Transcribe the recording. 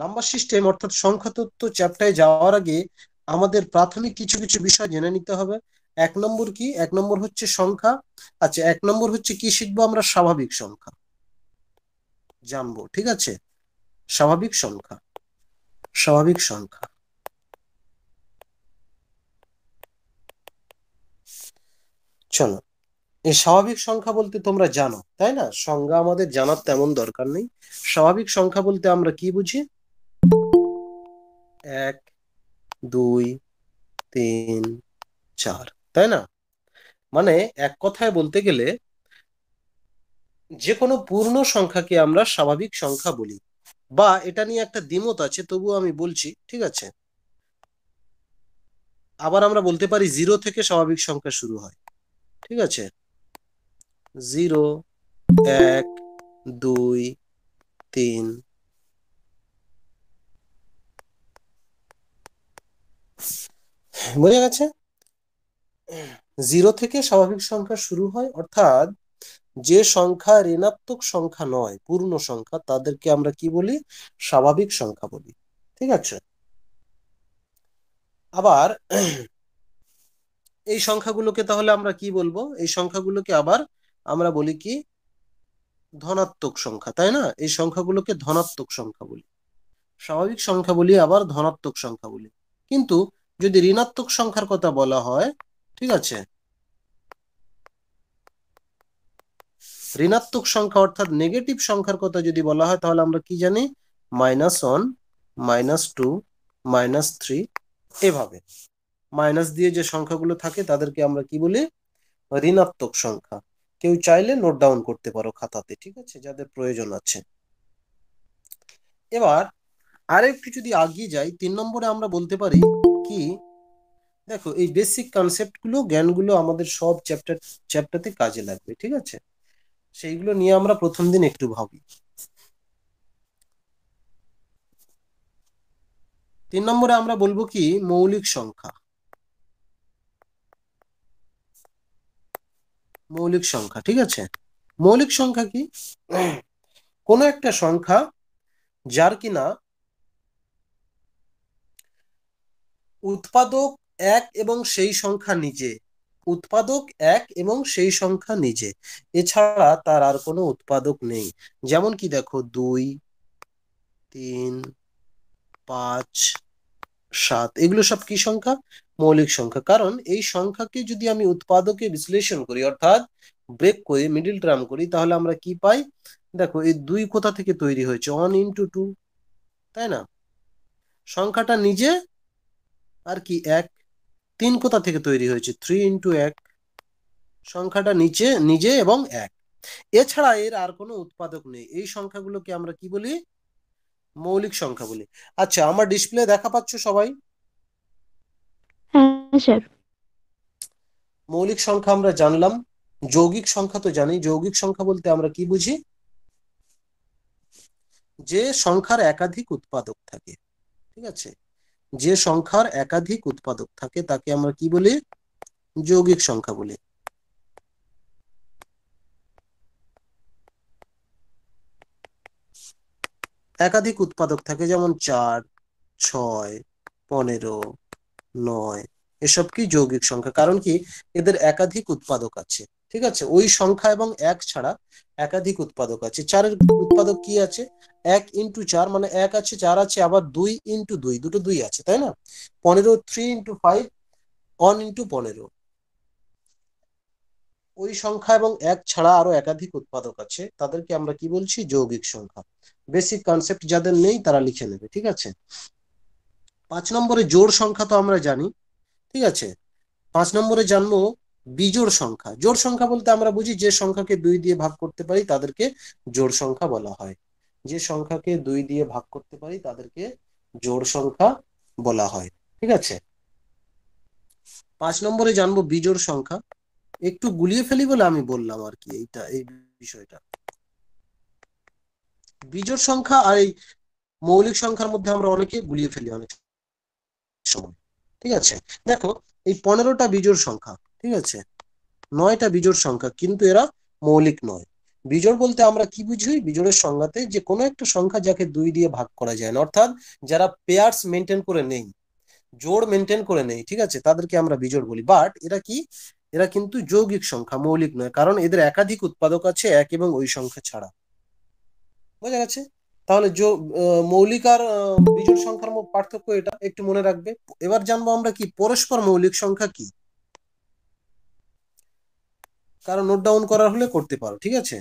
number system অর্থাৎ সংখ্যা তত্ত্ব চ্যাপ্টারে যাওয়ার আগে আমাদের প্রাথমিক কিছু কিছু বিষয় জেনে নিতে হবে এক নম্বর কি এক নম্বর হচ্ছে সংখ্যা আচ্ছা এক নম্বর হচ্ছে কি শিখবো আমরা স্বাভাবিক সংখ্যা জানবো ঠিক আছে স্বাভাবিক সংখ্যা স্বাভাবিক সংখ্যা চলো এই স্বাভাবিক সংখ্যা বলতে তোমরা জানো তাই না সংজ্ঞা আমাদের জানার তেমন দরকার নেই স্বাভাবিক সংখ্যা বলতে আমরা কি বুঝি এক দুই তিন চার তাই না মানে এক কথায় বলতে গেলে যে কোনো পূর্ণ সংখ্যাকে আমরা স্বাভাবিক সংখ্যা বলি বা এটা নিয়ে একটা দ্বিমত আছে তবু আমি বলছি ঠিক আছে আবার আমরা বলতে পারি জিরো থেকে স্বাভাবিক সংখ্যা শুরু হয় ঠিক আছে জিরো এক দুই তিন বোঝা গেছে জিরো থেকে স্বাভাবিক সংখ্যা শুরু হয় অর্থাৎ যে সংখ্যা ঋণাত্মক সংখ্যা নয় পূর্ণ সংখ্যা তাদেরকে আমরা কি বলি স্বাভাবিক সংখ্যা বলি ঠিক আছে আবার এই সংখ্যাগুলোকে তাহলে আমরা কি বলবো এই সংখ্যাগুলোকে আবার আমরা বলি কি ধনাত্মক সংখ্যা তাই না এই সংখ্যাগুলোকে ধনাত্মক সংখ্যা বলি স্বাভাবিক সংখ্যা বলি আবার ধনাত্মক সংখ্যা বলি কিন্তু যদি ঋণাত্মক সংখ্যার কথা বলা হয় ঠিক আছে ঋণাত্মক সংখ্যা অর্থাৎ নেগেটিভ সংখ্যার কথা যদি বলা হয় তাহলে আমরা কি জানি minus one minus two minus three এভাবে মাইনাস দিয়ে যে সংখ্যাগুলো থাকে তাদেরকে আমরা কি বলি ঋণাত্মক সংখ্যা কেউ চাইলে নোট ডাউন করতে পারো খাতাতে ঠিক আছে যাদের প্রয়োজন আছে এবার আরেকটু যদি আগিয়ে যাই তিন নম্বরে আমরা বলতে পারি কি দেখো এই বেসিক কনসেপ্টগুলো জ্ঞানগুলো আমাদের সব চ্যাপ্টার চ্যাপ্টারতে কাজে লাগবে ঠিক আছে সেইগুলো নিয়ে আমরা প্রথম দিন একটু ভাবি তিন নম্বরে আমরা বলবো কি মৌলিক সংখ্যা মৌলিক সংখ্যা ঠিক আছে মৌলিক সংখ্যা কি কোন একটা সংখ্যা যার কিনা উৎপাদক এক এবং সেই সংখ্যা নিজে উৎপাদক এক এবং সেই সংখ্যা নিজে এছাড়া তার আর কোনো উৎপাদক নেই যেমন কি দেখো দুই তিন পাঁচ সাত এগুলো সব কি সংখ্যা মৌলিক সংখ্যা কারণ এই সংখ্যাকে যদি আমি উৎপাদকে বিশ্লেষণ করি অর্থাৎ ব্রেক করে মিডিল টার্ম করি তাহলে আমরা কি পাই দেখো এই দুই কোথা থেকে তৈরি হয়েছে ওয়ান ইন্টু টু তাই না সংখ্যাটা নিজে আর কি এক তিন কোথা থেকে তৈরি হয়েছে থ্রি ইন্টু এক সংখ্যাটা নিচে নিজে এবং এক এছাড়া এর আর কোনো উৎপাদক নেই এই সংখ্যাগুলোকে আমরা কি বলি মৌলিক সংখ্যা বলি আচ্ছা আমার ডিসপ্লে দেখা পাচ্ছ সবাই হ্যাঁ, মৌলিক সংখ্যা আমরা জানলাম যৌগিক সংখ্যা তো জানি যৌগিক সংখ্যা বলতে আমরা কি বুঝি যে সংখ্যার একাধিক উৎপাদক থাকে ঠিক আছে যে সংখ্যার একাধিক উৎপাদক থাকে তাকে আমরা কি বলি যৌগিক সংখ্যা বলি একাধিক উৎপাদক থাকে যেমন চার ছয় পনেরো নয় এসব কি যৌগিক সংখ্যা কারণ কি এদের একাধিক উৎপাদক আছে ঠিক আছে ওই সংখ্যা এবং এক ছাড়া একাধিক উৎপাদক আছে চারের উৎপাদক কি আছে এক ইন্টু চার মানে এক আছে চার আছে আবার দুই ইন্টু দুই দুটো দুই আছে তাই না পনেরো three into five one into পনেরো ওই সংখ্যা এবং এক ছাড়া আরো একাধিক উৎপাদক আছে তাদেরকে আমরা কি বলছি যৌগিক সংখ্যা বেসিক কনসেপ্ট যাদের নেই তারা লিখে নেবে ঠিক আছে পাঁচ নম্বরে জোড় সংখ্যা তো আমরা জানি ঠিক আছে পাঁচ নম্বরে জানবো বিজোড় সংখ্যা জোর সংখ্যা বলতে আমরা বুঝি যে সংখ্যাকে দুই দিয়ে ভাগ করতে পারি তাদেরকে জোড় সংখ্যা বলা হয় যে সংখ্যাকে দুই দিয়ে ভাগ করতে পারি তাদেরকে জোড় সংখ্যা বলা হয় ঠিক আছে পাঁচ নম্বরে জানবো বিজোড় সংখ্যা একটু গুলিয়ে ফেলি বলে আমি বললাম আর কি এইটা এই বিষয়টা বিজোড় সংখ্যা আর এই মৌলিক সংখ্যার মধ্যে আমরা অনেকে গুলিয়ে ফেলি অনেক সময় ঠিক আছে দেখো এই পনেরোটা বিজোড় সংখ্যা ঠিক আছে নয়টা বিজোড় সংখ্যা কিন্তু এরা মৌলিক নয় বিজোড় বলতে আমরা কি বুঝি বিজোড়ের সংজ্ঞাতে যে কোনো একটা সংখ্যা যাকে দুই দিয়ে ভাগ করা যায় না অর্থাৎ যারা পেয়ার্স মেনটেন করে নেই জোড় মেনটেন করে নেই ঠিক আছে তাদেরকে আমরা বিজোড় বলি বাট এরা কি এরা কিন্তু যৌগিক সংখ্যা মৌলিক নয় কারণ এদের একাধিক উৎপাদক আছে এক এবং ওই সংখ্যা ছাড়া বোঝা গেছে তাহলে মৌলিক আর বিজোড় সংখ্যার পার্থক্য এটা একটু মনে রাখবে এবার জানবো আমরা কি পরস্পর মৌলিক সংখ্যা কি কারণ নোট ডাউন করার হলে করতে পারো ঠিক আছে